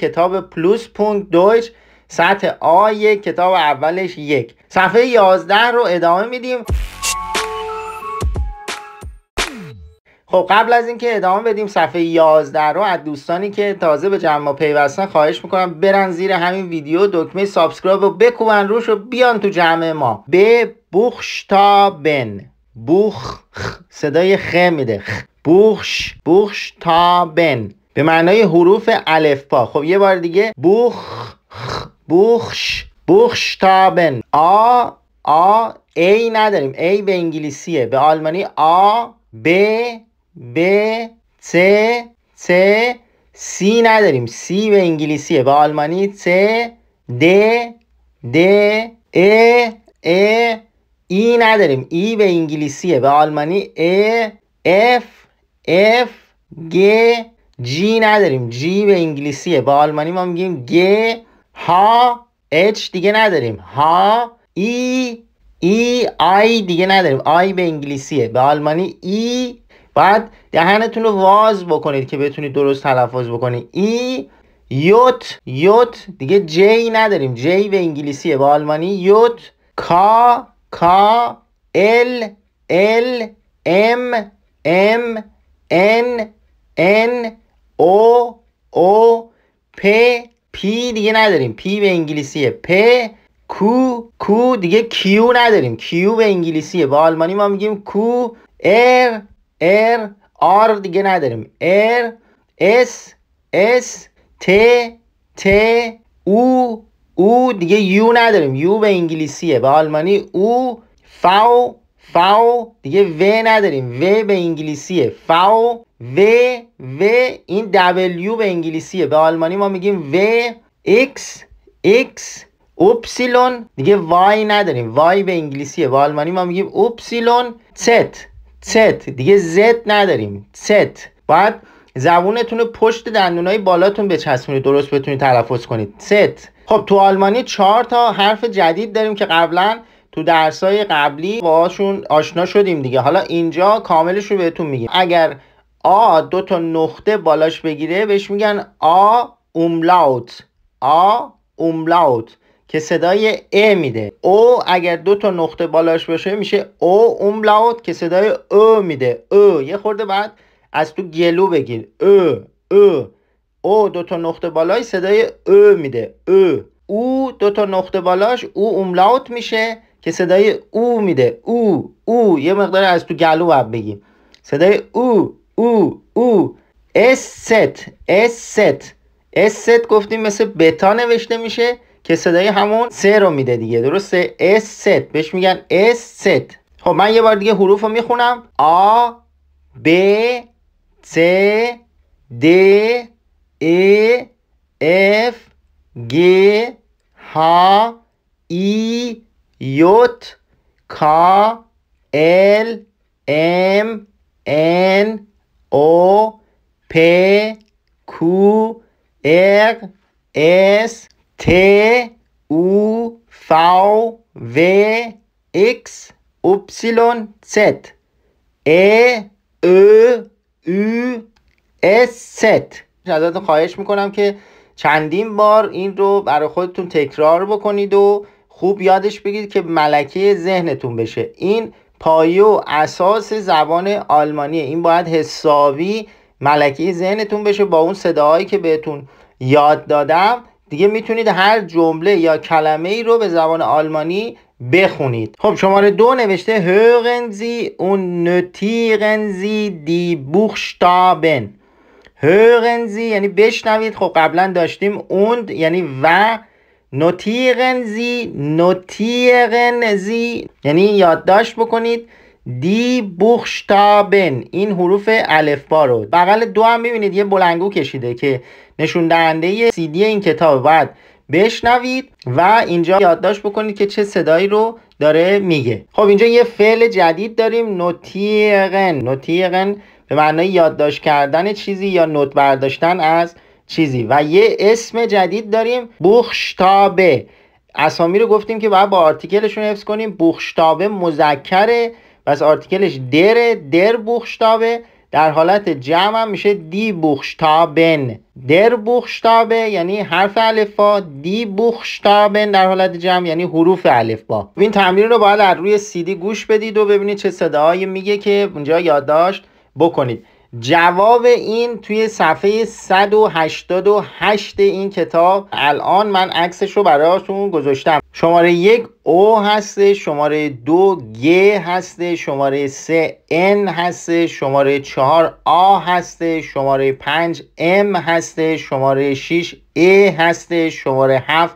کتاب پلوس پونگ دویچ سطح آ کتاب اولش یک صفحه 11 رو ادامه میدیم خب قبل از اینکه ادامه بدیم صفحه 11 رو از دوستانی که تازه به جمع پیوستن خواهش میکنم برن زیر همین ویدیو دکمه سابسکرایب رو بکوبن روش و بیان تو جمع ما به تا بن بوخ صدای خ میده بوخش بن به معنای حروف با. خب یه بار دیگه بوخ بوخش بوخشتابن آ آ ای نداریم ای به انگلیسیه به آلمانی آ ب ب ت ت سی نداریم سی به انگلیسیه به آلمانی ت د د ا ا ای نداریم ای به انگلیسیه به آلمانی ا اف اف گ جی نداریم جی به انگلیسیه به آلمانی ما میگیم گ ها اچ دیگه نداریم ها ای ای آی دیگه نداریم آی به انگلیسیه به آلمانی ای e. بعد دهنتون رو واز بکنید که بتونید درست تلفظ بکنید ای e، یوت یوت دیگه جی نداریم جی به انگلیسیه به آلمانی یوت کا کا ال ال ام ام ان ان او او پ پی دیگه نداریم پی به انگلیسیه پ کو کو دیگه کیو نداریم کیو به انگلیسیه به آلمانی ما میگیم کو ار ار آر دیگه نداریم ار اس اس ت ت او او دیگه یو نداریم یو به انگلیسیه به آلمانی او فاو فاو دیگه و نداریم و به انگلیسیه فاو و و این دبلیو به انگلیسیه به آلمانی ما میگیم و اکس اکس اپسیلون دیگه وای نداریم وای به انگلیسیه به آلمانی ما میگیم اپسیلون ست ست دیگه زد نداریم ست باید زبونتون رو پشت دندونای بالاتون بچسبونید درست بتونید تلفظ کنید ست خب تو آلمانی چهار تا حرف جدید داریم که قبلا تو های قبلی باهاشون آشنا شدیم دیگه حالا اینجا کاملش رو بهتون میگیم اگر آ دو تا نقطه بالاش بگیره بهش میگن آ اوملاوت آ اوملاوت که صدای ا میده او اگر دو تا نقطه بالاش باشه میشه او اوملاوت که صدای او میده او یه خورده بعد از تو گلو بگیر او او او دو تا نقطه بالای صدای او میده او او دو تا نقطه بالاش او اوملاوت میشه که صدای او میده او او یه مقدار از تو گلو باید بگیم صدای او او او ست اس ست گفتیم مثل بتا نوشته میشه که صدای همون سه رو میده دیگه درسته ست بهش میگن ست خب من یه بار دیگه حروف رو میخونم آ ب س د ا اف گ ها ای یوت کا ال ام ان او پ کو ار اس ت او فاو، و، X اپسیلون Z E او، او، S Z ازتون خواهش میکنم که چندین بار این رو برای خودتون تکرار بکنید و خوب یادش بگیرید که ملکه ذهنتون بشه این پایه و اساس زبان آلمانیه این باید حسابی ملکه ذهنتون بشه با اون صداهایی که بهتون یاد دادم دیگه میتونید هر جمله یا کلمه ای رو به زبان آلمانی بخونید خب شماره دو نوشته هرنزی اون نتیرنزی دی بوخشتابن هرنزی یعنی بشنوید خب قبلا داشتیم اون یعنی و نوتیغن زی نوتیغن زی یعنی یادداشت بکنید دی بوخشتابن این حروف الفبا رو بغل دو هم میبینید یه بلنگو کشیده که نشون دهنده سیدی این کتاب باید بشنوید و اینجا یادداشت بکنید که چه صدایی رو داره میگه خب اینجا یه فعل جدید داریم نوتیغن نوتیغن به معنای یادداشت کردن چیزی یا نوت برداشتن از چیزی و یه اسم جدید داریم بوخشتابه اسامی رو گفتیم که باید با آرتیکلشون حفظ کنیم بوخشتابه مذکره بس آرتیکلش در در بوخشتابه در حالت جمع هم میشه دی بوخشتابن در بوخشتابه یعنی حرف الفا دی بوخشتابن در حالت جمع یعنی حروف الفا این تمرین رو باید از روی سیدی گوش بدید و ببینید چه صداهایی میگه که اونجا یادداشت بکنید جواب این توی صفحه 188 این کتاب الان من عکسش رو براتون گذاشتم شماره یک او هسته شماره دو گ هسته شماره سه ان هسته شماره چهار آ هسته شماره پنج ام هسته شماره شیش ا هسته شماره هفت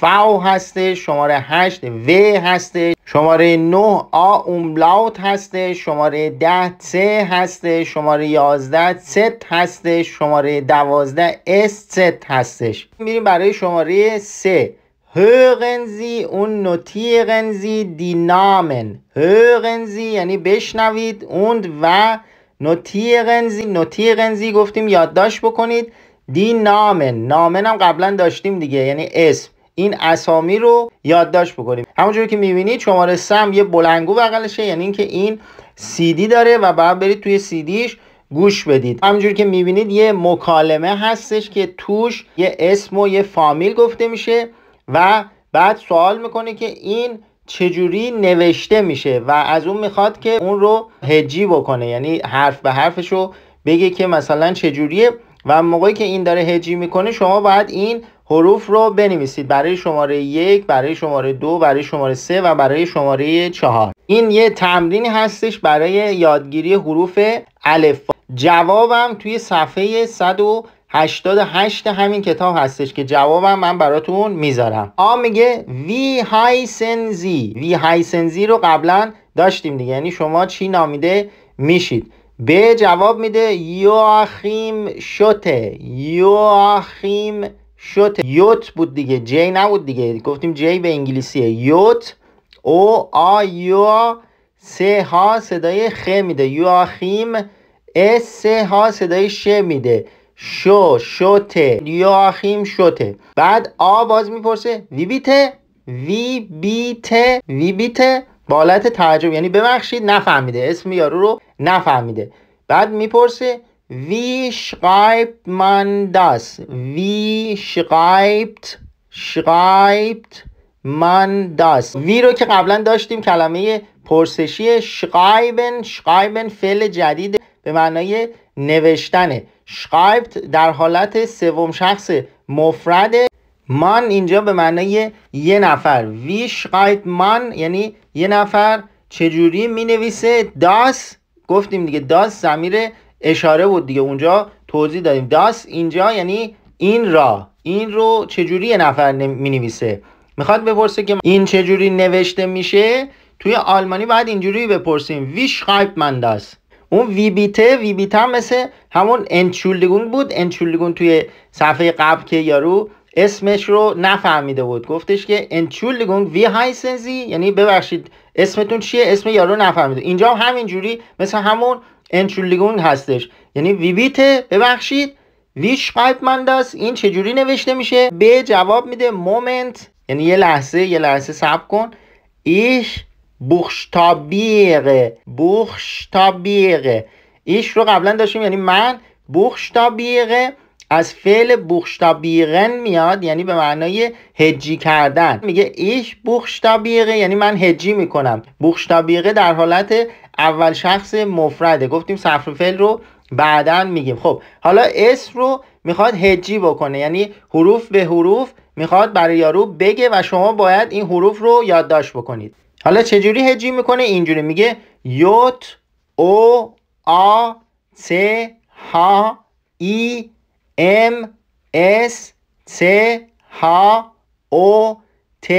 فاو هسته شماره 8 و هسته شماره 9 آ املاوت هسته شماره 10 س هسته شماره 11 ست هسته شماره 12 اس ست هستش میریم برای شماره 3 hören Sie und notieren Sie die Namen. Hören Sie یعنی بشنوید und و notieren Sie notieren Sie گفتیم یادداشت بکنید دی نامن نامن هم قبلا داشتیم دیگه یعنی اسم این اسامی رو یادداشت بکنیم همونجوری که میبینید شماره سم یه بلنگو بغلشه یعنی اینکه این سیدی داره و بعد برید توی سیدیش گوش بدید همونجوری که میبینید یه مکالمه هستش که توش یه اسم و یه فامیل گفته میشه و بعد سوال میکنه که این چجوری نوشته میشه و از اون میخواد که اون رو هجی بکنه یعنی حرف به حرفش رو بگه که مثلا چجوریه و موقعی که این داره هجی میکنه شما باید این حروف رو بنویسید برای شماره یک برای شماره دو برای شماره سه و برای شماره چهار این یه تمرینی هستش برای یادگیری حروف الف جوابم توی صفحه 188 همین کتاب هستش که جوابم من براتون میذارم آ میگه وی های سنزی وی های سنزی رو قبلا داشتیم دیگه یعنی شما چی نامیده میشید به جواب میده یواخیم شته یواخیم شوت یوت بود دیگه جی نبود دیگه گفتیم جی به انگلیسیه یوت او آ یو سه ها صدای خ میده یواخیم اس سه ها صدای ش میده شو شوته یواخیم شوت بعد آ باز میپرسه وی بیته وی بیته وی بیته تعجب یعنی ببخشید نفهمیده اسم یارو رو نفهمیده بعد میپرسه Wie schreibt man das? Wie schreibt, schreibt man das? Wie رو که قبلا داشتیم کلمه پرسشی شقایبن schreiben فعل جدید به معنای نوشتنه schreibt در حالت سوم شخص مفرد من اینجا به معنای یه نفر وی schreibt من یعنی یه نفر چجوری می نویسه داس گفتیم دیگه داس زمیر اشاره بود دیگه اونجا توضیح دادیم داس اینجا یعنی این را این رو چجوری یه نفر می نویسه میخواد بپرسه که این چجوری نوشته میشه توی آلمانی باید اینجوری بپرسیم وی شرایبت من داس اون وی بیته وی بیته مثل همون انچولدگون بود انچولدگون توی صفحه قبل که یارو اسمش رو نفهمیده بود گفتش که انچولدگون وی هایسنزی یعنی ببخشید اسمتون چیه اسم یارو نفهمیده اینجا هم همینجوری مثل همون انچولیگون هستش یعنی ویویت ببخشید ویش قایب منداز این چجوری نوشته میشه به جواب میده مومنت یعنی یه لحظه یه لحظه صبر کن ایش بوخشتابیغه بوخشتابیغه ایش رو قبلا داشتیم یعنی من بوخشتابیغه از فعل بیغن میاد یعنی به معنای هجی کردن میگه ایش بوخشتابیغه یعنی من هجی میکنم بوخشتابیغه در حالت اول شخص مفرده گفتیم صرف فعل رو بعدا میگیم خب حالا اس رو میخواد هجی بکنه یعنی حروف به حروف میخواد برای یارو بگه و شما باید این حروف رو یادداشت بکنید حالا چجوری هجی میکنه اینجوری میگه یوت او آ س ها ای M S C H O T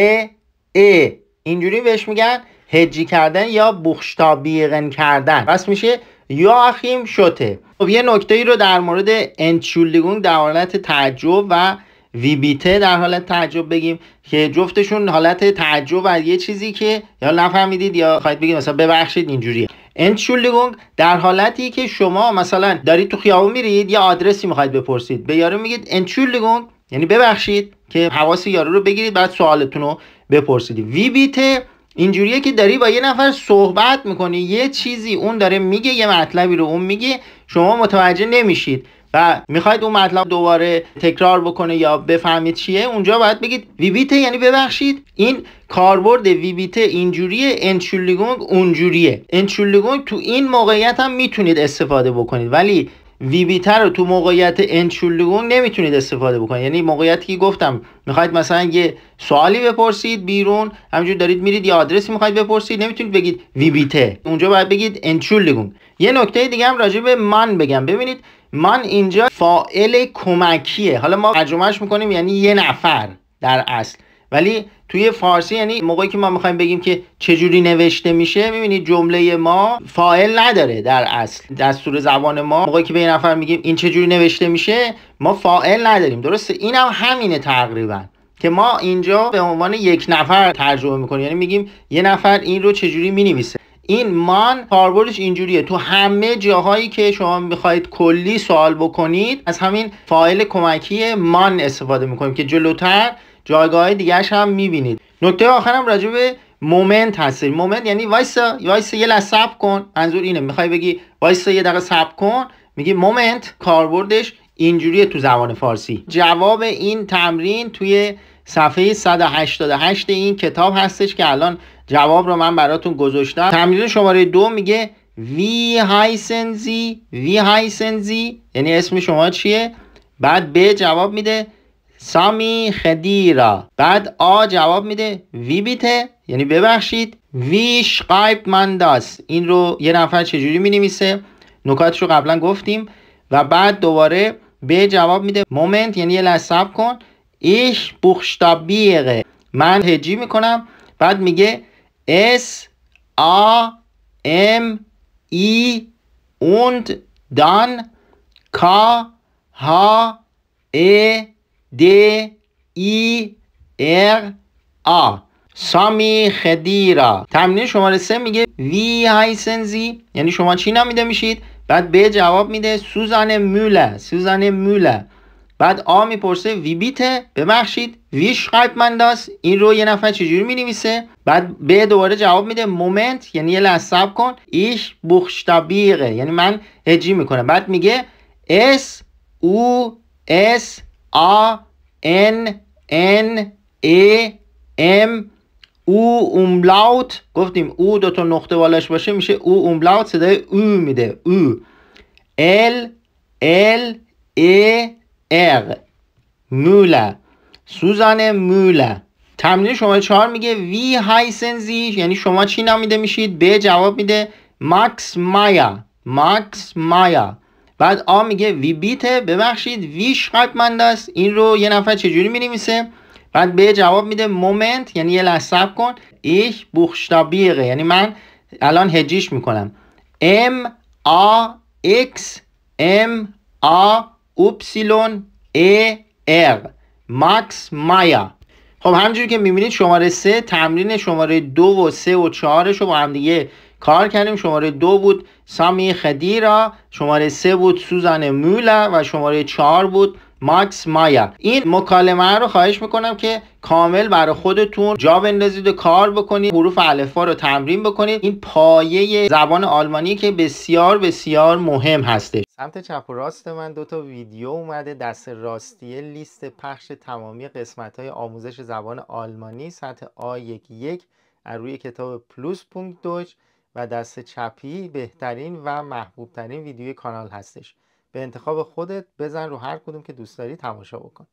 E اینجوری بهش میگن هجی کردن یا بخشتابیغن کردن پس میشه اخیم شته خب یه نکته ای رو در مورد انچولگونگ در حالت تعجب و ویبیته در حالت تعجب بگیم که جفتشون حالت تعجب و یه چیزی که یا نفهمیدید یا خواهید بگید مثلا ببخشید اینجوریه انشولدیگونگ در حالتی که شما مثلا دارید تو خیابون میرید یه آدرسی میخواید بپرسید به یارو میگید انشولدیگونگ یعنی ببخشید که حواس یارو رو بگیرید بعد سوالتون رو بپرسید وی بیته اینجوریه که داری با یه نفر صحبت میکنی یه چیزی اون داره میگه یه مطلبی رو اون میگه شما متوجه نمیشید و میخواید اون مطلب دوباره تکرار بکنه یا بفهمید چیه اونجا باید بگید ویبیته یعنی ببخشید این کاربرد ویبیته اینجوریه انچولیگونگ اونجوریه انچولیگونگ تو این موقعیت هم میتونید استفاده بکنید ولی ویبیته رو تو موقعیت انچولیگونگ نمیتونید استفاده بکنید یعنی موقعیتی که گفتم میخواید مثلا یه سوالی بپرسید بیرون همینجور دارید میرید یه آدرسی میخواید بپرسید نمیتونید بگید ویبیته اونجا باید بگید انچولیگونگ یه نکته دیگه هم راجع به من بگم ببینید من اینجا فائل کمکیه حالا ما ترجمهش میکنیم یعنی یه نفر در اصل ولی توی فارسی یعنی موقعی که ما میخوایم بگیم که چجوری نوشته میشه میبینید جمله ما فاعل نداره در اصل دستور زبان ما موقعی که به یه نفر میگیم این چجوری نوشته میشه ما فاعل نداریم درسته این هم همینه تقریبا که ما اینجا به عنوان یک نفر ترجمه میکنیم یعنی میگیم یه نفر این رو چجوری مینویسه این مان کاربردش اینجوریه تو همه جاهایی که شما میخواید کلی سوال بکنید از همین فایل کمکی مان استفاده میکنیم که جلوتر جایگاه دیگرش هم میبینید نکته آخرم راجع به مومنت هست مومنت یعنی وایسا وایسا یه لحظه صبر کن منظور اینه میخوای بگی وایسا یه دقیقه صبر کن میگی مومنت کاربردش اینجوریه تو زبان فارسی جواب این تمرین توی صفحه 188 این کتاب هستش که الان جواب رو من براتون گذاشتم تمرین شماره دو میگه وی هایسنزی وی هایسنزی یعنی اسم شما چیه بعد به جواب میده سامی خدیرا بعد آ جواب میده وی بیته یعنی ببخشید وی شقایب منداس این رو یه نفر چجوری می نویسه نکاتش رو قبلا گفتیم و بعد دوباره به جواب میده مومنت یعنی یه لحظه کن ایش بوخشتابیغه من هجی میکنم بعد میگه S, A, M, I und dann K, H, E, D, I, R, A سامی خدیرا تمرین شماره سه میگه وی هایسنزی یعنی شما چی نمیده میشید بعد به جواب میده سوزان موله سوزان موله بعد آ میپرسه وی بیته ببخشید وی شقایب من این رو یه نفر چجوری می نویسه بعد به دوباره جواب میده مومنت یعنی یه لحظه کن ایش بخشتبیقه یعنی من هجی میکنم بعد میگه اس او اس آ ان ان ای ام او اوملاوت گفتیم او دو تا نقطه بالاش باشه میشه او اوملاوت صدای او میده او ال ال ای اغ موله سوزان موله تمرین شما چهار میگه وی های یعنی شما چی نامیده میشید به جواب میده ماکس مایا ماکس مایا بعد آ میگه وی بیته ببخشید وی شقدمند است این رو یه نفر چجوری مینویسه بعد به جواب میده مومنت یعنی یه لحظه کن ایش بخشتابیقه یعنی من الان هجیش میکنم ام آ اکس ام آ Y A R ماکس مایا خب همجور که میبینید شماره سه تمرین شماره دو و سه و چهارش رو با هم دیگه کار کردیم شماره دو بود سامی خدیرا شماره سه بود سوزان مولا و شماره چهار بود ماکس مایا این مکالمه رو خواهش میکنم که کامل برای خودتون جا بندازید و کار بکنید حروف الفا رو تمرین بکنید این پایه زبان آلمانی که بسیار بسیار مهم هستش سمت چپ و راست من دو تا ویدیو اومده دست راستی لیست پخش تمامی قسمت های آموزش زبان آلمانی سطح A11 از روی کتاب پلوس پونک دوچ و دست چپی بهترین و محبوبترین ویدیوی کانال هستش به انتخاب خودت بزن رو هر کدوم که دوست داری تماشا بکن